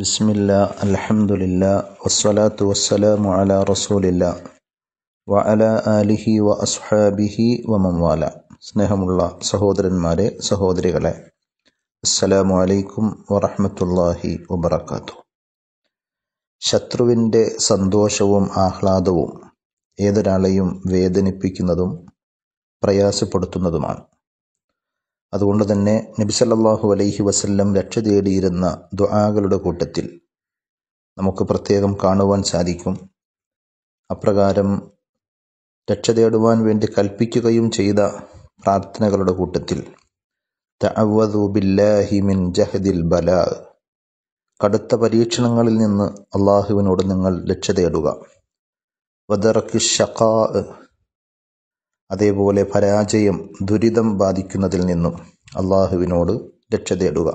ബിസ്മില്ല അലഹമുല്ല വസ്സലാത്തു വസ്സലാമു അല റസൂലില്ല വ അല ആലിഹി വ അസ്ഹാബിഹി മംവാല സ്നേഹമുള്ള സഹോദരന്മാരെ സഹോദരികളെ അസ്സലാമു അലൈക്കും വറഹമത്തല്ലാഹി വബർക്കാത്തു ശത്രുവിൻ്റെ സന്തോഷവും ആഹ്ലാദവും ഏതൊരാളെയും വേദനിപ്പിക്കുന്നതും പ്രയാസപ്പെടുത്തുന്നതുമാണ് അതുകൊണ്ട് തന്നെ നബിസല്ലാഹു അലൈഹി വസല്ലം രക്ഷ തേടിയിരുന്ന ദുആകളുടെ കൂട്ടത്തിൽ നമുക്ക് പ്രത്യേകം കാണുവാൻ സാധിക്കും അപ്രകാരം രക്ഷ തേടുവാൻ വേണ്ടി കൽപ്പിക്കുകയും ചെയ്ത പ്രാർത്ഥനകളുടെ കൂട്ടത്തിൽ മിൻ ജഹദിൽ ബല കടുത്ത പരീക്ഷണങ്ങളിൽ നിന്ന് അള്ളാഹുവിനോട് നിങ്ങൾ രക്ഷ തേടുക വദറക്ക് ഷക്കാ അതേപോലെ പരാജയം ദുരിതം ബാധിക്കുന്നതിൽ നിന്നും അള്ളാഹുവിനോട് രക്ഷ തേടുക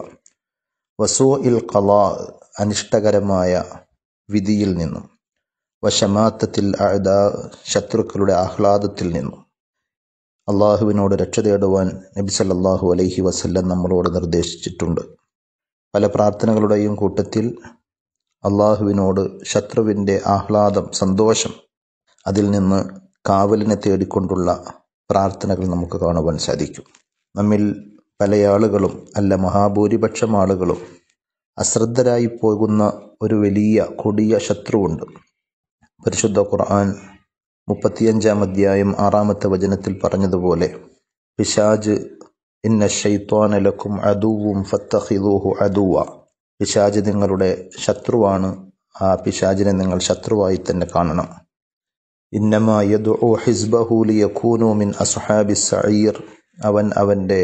വസോ ഇൽ കലാ അനിഷ്ടകരമായ വിധിയിൽ നിന്നും വശമാത്തത്തിൽ അഴുത ശത്രുക്കളുടെ ആഹ്ലാദത്തിൽ നിന്നും അള്ളാഹുവിനോട് രക്ഷ തേടുവാൻ നബി സല്ലാഹു അലൈഹി വസല്ലം നമ്മളോട് നിർദ്ദേശിച്ചിട്ടുണ്ട് പല പ്രാർത്ഥനകളുടെയും കൂട്ടത്തിൽ അള്ളാഹുവിനോട് ശത്രുവിൻ്റെ ആഹ്ലാദം സന്തോഷം അതിൽ നിന്ന് കാവലിനെ തേടിക്കൊണ്ടുള്ള പ്രാർത്ഥനകൾ നമുക്ക് കാണുവാൻ സാധിക്കും നമ്മിൽ പല ആളുകളും അല്ല മഹാഭൂരിപക്ഷം ആളുകളും അശ്രദ്ധരായി പോകുന്ന ഒരു വലിയ കൊടിയ ശത്രുവുണ്ട് പരിശുദ്ധ ഖുർആൻ മുപ്പത്തിയഞ്ചാം അധ്യായം ആറാമത്തെ വചനത്തിൽ പറഞ്ഞതുപോലെ പിശാജ് ഇന്ന ഷെയ്ത്വാനലക്കും അതുവും ഫത്തഹിദൂഹു അതുവ പിശാജ് നിങ്ങളുടെ ശത്രുവാണ് ആ പിശാജിനെ നിങ്ങൾ ശത്രുവായി തന്നെ കാണണം ഇന്നമ യദുഉ ഹിസ്ബഹു ലിയകൂനു മിൻ അസ്ഹാബി സഈർ അവൻ അവൻ്റെ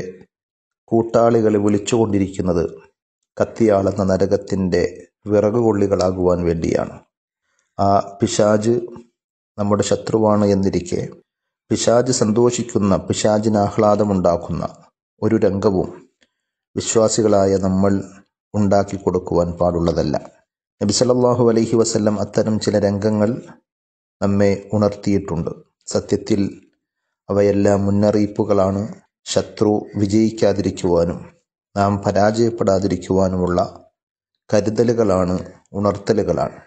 കൂട്ടാളികളെ വിളിച്ചുകൊണ്ടിരിക്കുന്നത് കത്തിയാളെന്ന നരകത്തിൻ്റെ കൊള്ളികളാകുവാൻ വേണ്ടിയാണ് ആ പിശാജ് നമ്മുടെ ശത്രുവാണ് എന്നിരിക്കെ പിശാജ് സന്തോഷിക്കുന്ന പിശാജിന് ആഹ്ലാദമുണ്ടാക്കുന്ന ഒരു രംഗവും വിശ്വാസികളായ നമ്മൾ ഉണ്ടാക്കി കൊടുക്കുവാൻ പാടുള്ളതല്ല നബിസലല്ലാഹു അലഹി വസ്ല്ലം അത്തരം ചില രംഗങ്ങൾ നമ്മെ ഉണർത്തിയിട്ടുണ്ട്. സത്യത്തിൽ അവയെല്ലാം മുന്നറിയിപ്പുകളാണ് ശത്രു വിജയിക്കാതിരിക്കുവാനും നാം പരാജയപ്പെടാതിരിക്കുവാനുമുള്ള കരുതലുകളാണ്, ഉണർത്തലുകളാണ്.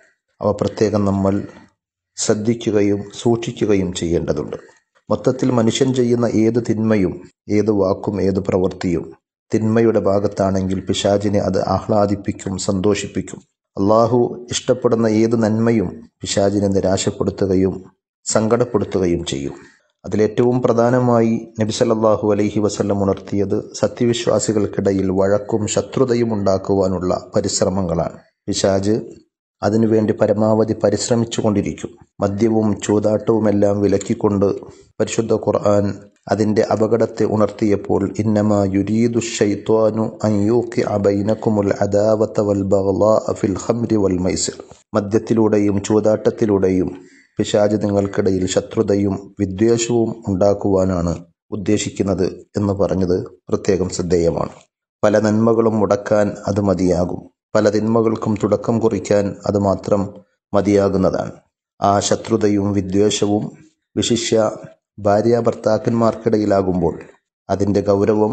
അവ പ്രത്യേകം നമ്മൾ ശ്രദ്ധിക്കുകയും സൂക്ഷിക്കുകയും ചെയ്യേണ്ടതുണ്ട്. മൊത്തത്തിൽ മനുഷ്യൻ ചെയ്യുന്ന ഏതു തിന്മയും ഏതു വാക്കും ഏതു പ്രവൃത്തിയും തിന്മയുടെ ഭാഗത്താണെങ്കിൽ പിശാചിനെ അത് ആഹ്ലാദിപ്പിക്കും സന്തോഷിപ്പിക്കും. അള്ളാഹു ഇഷ്ടപ്പെടുന്ന ഏത് നന്മയും പിശാചിനെ നിരാശപ്പെടുത്തുകയും സങ്കടപ്പെടുത്തുകയും ചെയ്യും അതിലേറ്റവും പ്രധാനമായി നബി സല്ലാഹു അലൈഹി വസല്ലം ഉണർത്തിയത് സത്യവിശ്വാസികൾക്കിടയിൽ വഴക്കും ശത്രുതയും ഉണ്ടാക്കുവാനുള്ള പരിശ്രമങ്ങളാണ് പിശാജ് അതിനുവേണ്ടി പരമാവധി പരിശ്രമിച്ചു കൊണ്ടിരിക്കും മദ്യവും ചൂതാട്ടവുമെല്ലാം വിലക്കിക്കൊണ്ട് പരിശുദ്ധ ഖുർആൻ അതിൻ്റെ അപകടത്തെ ഉണർത്തിയപ്പോൾ ഇന്നമാ യുരീദു ഷൈത്വാനു അൻയൂക്കി അബൈനക്കുമുൽ അദാവത്ത വൽ ബഹ്ലാ അഫിൽ ഹംരി വൽ മൈസിർ മദ്യത്തിലൂടെയും ചൂതാട്ടത്തിലൂടെയും പിശാജ് നിങ്ങൾക്കിടയിൽ ശത്രുതയും വിദ്വേഷവും ഉണ്ടാക്കുവാനാണ് ഉദ്ദേശിക്കുന്നത് എന്ന് പറഞ്ഞത് പ്രത്യേകം ശ്രദ്ധേയമാണ് പല നന്മകളും മുടക്കാൻ അത് മതിയാകും പല തിന്മകൾക്കും തുടക്കം കുറിക്കാൻ അതുമാത്രം മതിയാകുന്നതാണ് ആ ശത്രുതയും വിദ്വേഷവും വിശിഷ്യ ഭാര്യ ഭർത്താക്കന്മാർക്കിടയിലാകുമ്പോൾ അതിൻ്റെ ഗൗരവം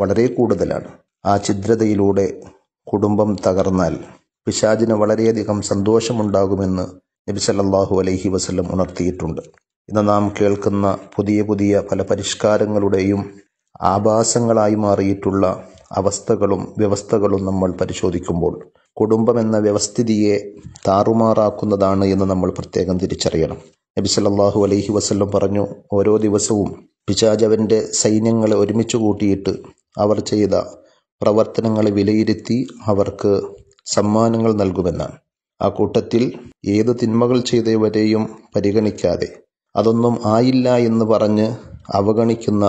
വളരെ കൂടുതലാണ് ആ ഛിദ്രതയിലൂടെ കുടുംബം തകർന്നാൽ പിശാചിന് വളരെയധികം സന്തോഷമുണ്ടാകുമെന്ന് നബി സല്ലാഹു അലൈഹി വസ്ലം ഉണർത്തിയിട്ടുണ്ട് ഇന്ന് നാം കേൾക്കുന്ന പുതിയ പുതിയ പല പരിഷ്കാരങ്ങളുടെയും ആഭാസങ്ങളായി മാറിയിട്ടുള്ള അവസ്ഥകളും വ്യവസ്ഥകളും നമ്മൾ പരിശോധിക്കുമ്പോൾ കുടുംബം എന്ന വ്യവസ്ഥിതിയെ താറുമാറാക്കുന്നതാണ് എന്ന് നമ്മൾ പ്രത്യേകം തിരിച്ചറിയണം നബി സല്ലാഹു അലൈഹി വസ്ല്ലം പറഞ്ഞു ഓരോ ദിവസവും പിശാജവൻ്റെ സൈന്യങ്ങളെ ഒരുമിച്ച് കൂട്ടിയിട്ട് അവർ ചെയ്ത പ്രവർത്തനങ്ങളെ വിലയിരുത്തി അവർക്ക് സമ്മാനങ്ങൾ നൽകുമെന്നാണ് ആ കൂട്ടത്തിൽ ഏത് തിന്മകൾ ചെയ്തവരെയും പരിഗണിക്കാതെ അതൊന്നും ആയില്ല എന്ന് പറഞ്ഞ് അവഗണിക്കുന്ന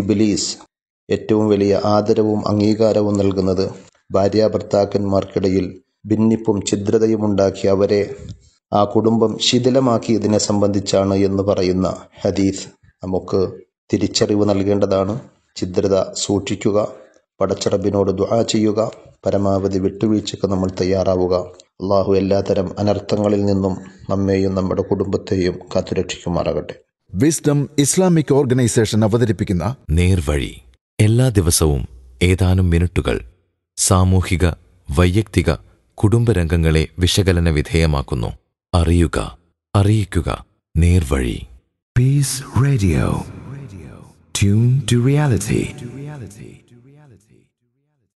ഇബിലീസ് ഏറ്റവും വലിയ ആദരവും അംഗീകാരവും നൽകുന്നത്. ഭാര്യാഭർത്താക്കന്മാർക്കിടയിൽ ഭിന്നിപ്പും ഉണ്ടാക്കി അവരെ ആ കുടുംബം ശിഥിലമാക്കിയതിനെ സംബന്ധിച്ചാണ് എന്ന് പറയുന്ന ഹദീസ് നമുക്ക് തിരിച്ചറിവ് നൽകേണ്ടതാണ്. ഛിദ്രത സൂക്ഷിക്കുക. പടച്ചറബിനോട് ദുആ ചെയ്യുക. പരമാവധി വിട്ടുവീഴ്ചയ്ക്ക് നമ്മൾ തയ്യാറാവുക. അള്ളാഹു എല്ലാത്തരം അനർത്ഥങ്ങളിൽ നിന്നും നമ്മെയും നമ്മുടെ കുടുംബത്തെയും കാത്തുരക്ഷിക്കുമാറാകട്ടെ. വിസ്ഡം ഇസ്ലാമിക് ഓർഗനൈസേഷൻ അവതരിപ്പിക്കുന്ന നേർവഴി എല്ലാ ദിവസവും ഏതാനും മിനിറ്റുകൾ സാമൂഹിക വൈയക്തിക കുടുംബരംഗങ്ങളെ വിശകലന വിധേയമാക്കുന്നു അറിയുക അറിയിക്കുക നേർവഴി Peace Radio tune to reality